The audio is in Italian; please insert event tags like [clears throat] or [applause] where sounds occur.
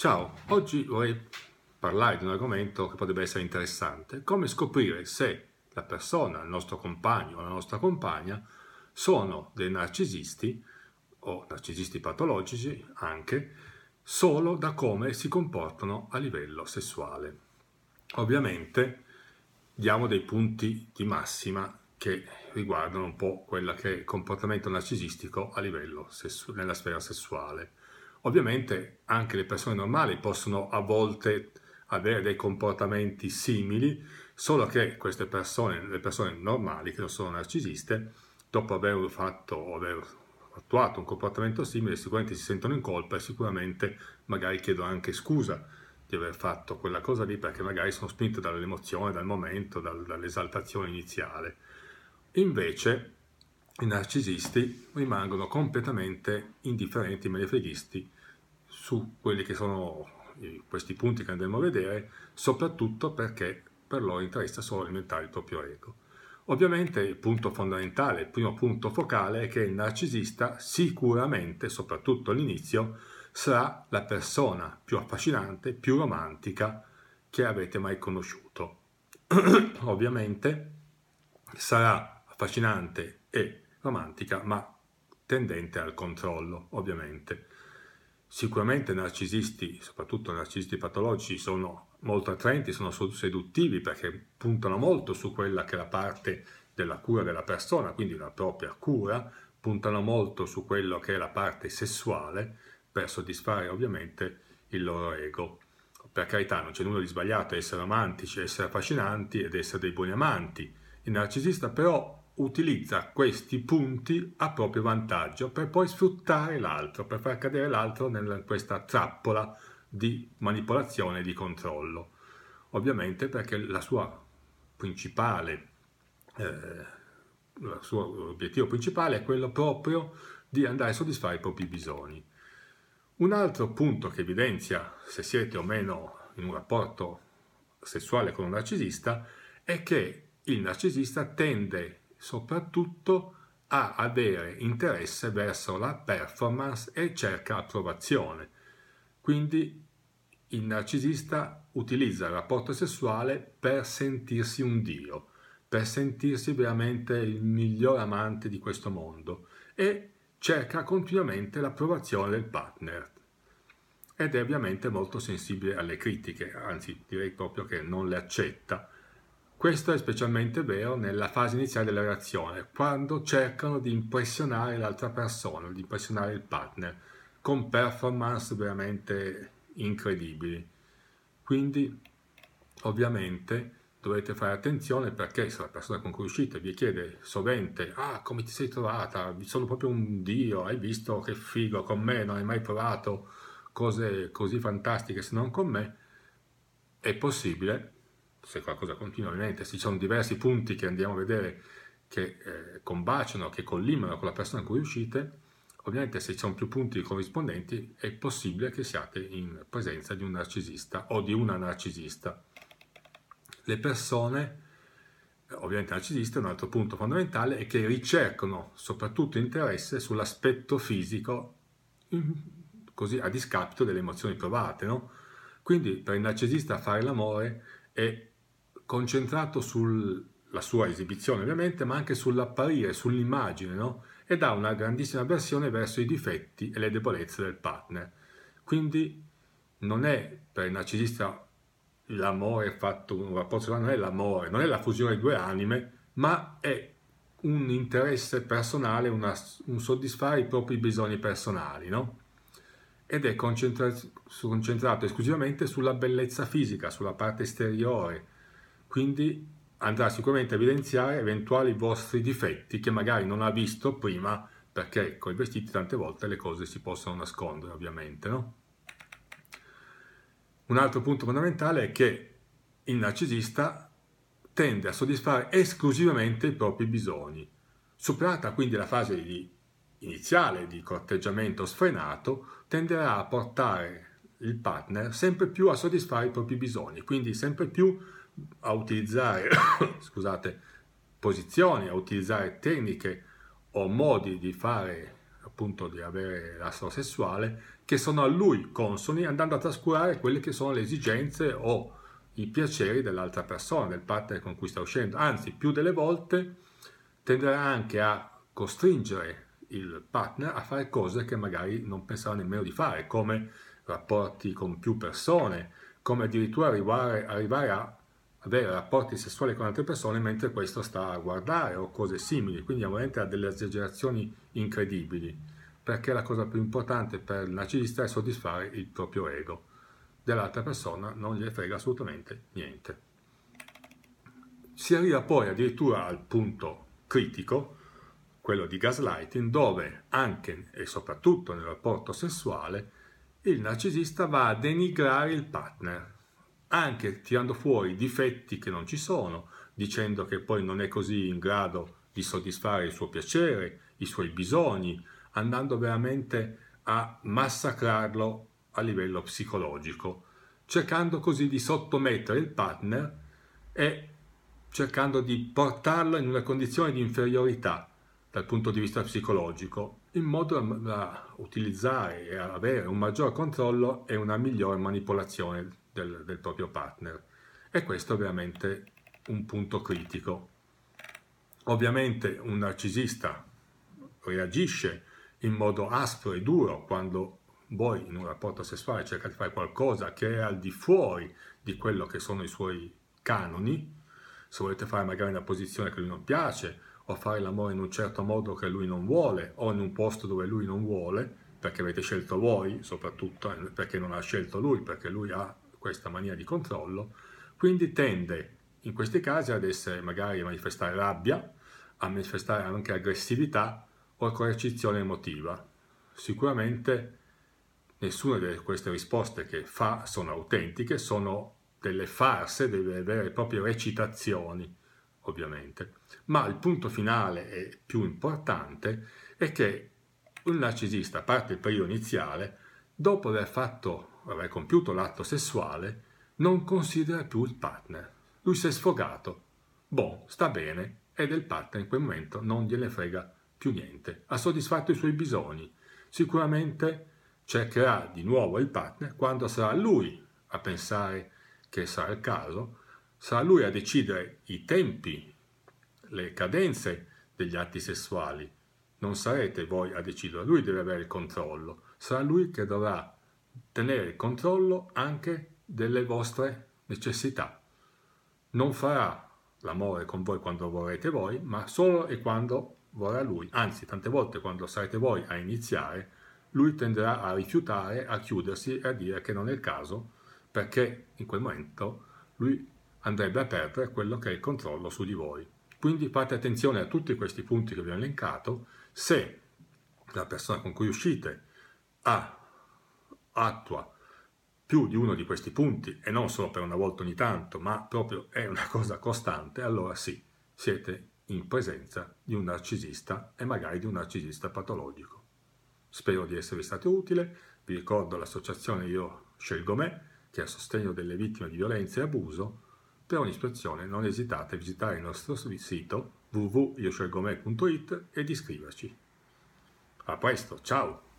Ciao, oggi vorrei parlare di un argomento che potrebbe essere interessante, come scoprire se la persona, il nostro compagno o la nostra compagna sono dei narcisisti o narcisisti patologici anche solo da come si comportano a livello sessuale. Ovviamente diamo dei punti di massima che riguardano un po' quello che è il comportamento narcisistico a livello sessu- nella sfera sessuale. Ovviamente anche le persone normali possono a volte avere dei comportamenti simili, solo che queste persone, le persone normali che non sono narcisiste, dopo aver fatto o aver attuato un comportamento simile, sicuramente si sentono in colpa e sicuramente magari chiedono anche scusa di aver fatto quella cosa lì perché magari sono spinte dall'emozione, dal momento, dal, dall'esaltazione iniziale. Invece i narcisisti rimangono completamente indifferenti, menefreghisti su quelli che sono questi punti che andremo a vedere, soprattutto perché per loro interessa solo alimentare il proprio ego. Ovviamente il punto fondamentale, il primo punto focale è che il narcisista sicuramente, soprattutto all'inizio, sarà la persona più affascinante, più romantica che avete mai conosciuto. [clears throat] Ovviamente sarà affascinante e romantica, ma tendente al controllo, ovviamente. Sicuramente narcisisti, soprattutto narcisisti patologici, sono molto attraenti, sono seduttivi perché puntano molto su quella che è la parte della cura della persona, quindi la propria cura, puntano molto su quello che è la parte sessuale per soddisfare ovviamente il loro ego. Per carità, non c'è nulla di sbagliato essere romantici, essere affascinanti ed essere dei buoni amanti. Il narcisista però utilizza questi punti a proprio vantaggio per poi sfruttare l'altro, per far cadere l'altro in questa trappola di manipolazione e di controllo. Ovviamente perché la sua principale, eh, il suo obiettivo principale è quello proprio di andare a soddisfare i propri bisogni. Un altro punto che evidenzia se siete o meno in un rapporto sessuale con un narcisista è che il narcisista tende soprattutto a avere interesse verso la performance e cerca approvazione. Quindi il narcisista utilizza il rapporto sessuale per sentirsi un dio, per sentirsi veramente il miglior amante di questo mondo e cerca continuamente l'approvazione del partner. Ed è ovviamente molto sensibile alle critiche, anzi direi proprio che non le accetta questo è specialmente vero nella fase iniziale della reazione, quando cercano di impressionare l'altra persona, di impressionare il partner, con performance veramente incredibili. Quindi, ovviamente, dovete fare attenzione perché se la persona con cui uscite vi chiede sovente «Ah, come ti sei trovata? Sono proprio un dio, hai visto che figo con me? Non hai mai provato cose così fantastiche se non con me?» È possibile se qualcosa continua ovviamente, se ci sono diversi punti che andiamo a vedere che eh, combaciano, che collimano con la persona con cui uscite, ovviamente se ci sono più punti corrispondenti è possibile che siate in presenza di un narcisista o di una narcisista. Le persone, eh, ovviamente narcisiste, un altro punto fondamentale è che ricercano soprattutto interesse sull'aspetto fisico, mm, così a discapito delle emozioni provate, no? Quindi per il narcisista fare l'amore è concentrato sulla sua esibizione ovviamente, ma anche sull'apparire, sull'immagine, no? e dà una grandissima avversione verso i difetti e le debolezze del partner. Quindi non è per il narcisista l'amore fatto, un rapporto non è l'amore, non è la fusione di due anime, ma è un interesse personale, una, un soddisfare i propri bisogni personali, no? Ed è concentrato esclusivamente sulla bellezza fisica, sulla parte esteriore, quindi andrà sicuramente a evidenziare eventuali vostri difetti che magari non ha visto prima perché con i vestiti tante volte le cose si possono nascondere ovviamente. No? Un altro punto fondamentale è che il narcisista tende a soddisfare esclusivamente i propri bisogni. Superata quindi la fase di iniziale di corteggiamento sfrenato, tenderà a portare il partner sempre più a soddisfare i propri bisogni, quindi sempre più a utilizzare [coughs] scusate, posizioni, a utilizzare tecniche o modi di fare appunto di avere l'astro sessuale che sono a lui consoni andando a trascurare quelle che sono le esigenze o i piaceri dell'altra persona, del partner con cui sta uscendo. Anzi, più delle volte tenderà anche a costringere il partner a fare cose che magari non pensava nemmeno di fare, come rapporti con più persone, come addirittura arrivare, arrivare a avere rapporti sessuali con altre persone mentre questo sta a guardare o cose simili, quindi veramente ha delle esagerazioni incredibili, perché la cosa più importante per il narcisista è soddisfare il proprio ego, dell'altra persona non gli frega assolutamente niente. Si arriva poi addirittura al punto critico, quello di gaslighting, dove anche e soprattutto nel rapporto sessuale il narcisista va a denigrare il partner, anche tirando fuori difetti che non ci sono, dicendo che poi non è così in grado di soddisfare il suo piacere, i suoi bisogni, andando veramente a massacrarlo a livello psicologico, cercando così di sottomettere il partner e cercando di portarlo in una condizione di inferiorità dal punto di vista psicologico in modo da utilizzare e avere un maggior controllo e una migliore manipolazione del, del proprio partner. E questo è veramente un punto critico. Ovviamente un narcisista reagisce in modo aspro e duro quando voi in un rapporto sessuale cercate di fare qualcosa che è al di fuori di quello che sono i suoi canoni, se volete fare magari una posizione che lui non piace, o a fare l'amore in un certo modo che lui non vuole o in un posto dove lui non vuole, perché avete scelto voi soprattutto, eh, perché non ha scelto lui, perché lui ha questa mania di controllo, quindi tende in questi casi ad essere magari a manifestare rabbia, a manifestare anche aggressività o coercizione emotiva. Sicuramente nessuna di queste risposte che fa sono autentiche, sono delle farse, delle vere e proprie recitazioni ovviamente, ma il punto finale e più importante è che un narcisista, a parte il periodo iniziale, dopo aver, fatto, aver compiuto l'atto sessuale, non considera più il partner. Lui si è sfogato, boh, sta bene, e del partner in quel momento non gliene frega più niente. Ha soddisfatto i suoi bisogni. Sicuramente cercherà di nuovo il partner quando sarà lui a pensare che sarà il caso Sarà lui a decidere i tempi, le cadenze degli atti sessuali. Non sarete voi a decidere, lui deve avere il controllo. Sarà lui che dovrà tenere il controllo anche delle vostre necessità. Non farà l'amore con voi quando vorrete voi, ma solo e quando vorrà lui. Anzi, tante volte quando sarete voi a iniziare, lui tenderà a rifiutare, a chiudersi e a dire che non è il caso, perché in quel momento lui andrebbe a perdere quello che è il controllo su di voi. Quindi fate attenzione a tutti questi punti che vi ho elencato, se la persona con cui uscite ha, attua più di uno di questi punti, e non solo per una volta ogni tanto, ma proprio è una [laughs] cosa costante, allora sì, siete in presenza di un narcisista e magari di un narcisista patologico. Spero di esservi stato utile, vi ricordo l'associazione Io Scelgo Me, che è a sostegno delle vittime di violenza e abuso, per un'ispezione non esitate a visitare il nostro sito www.ioscelgome.it ed iscriverci. A presto, ciao!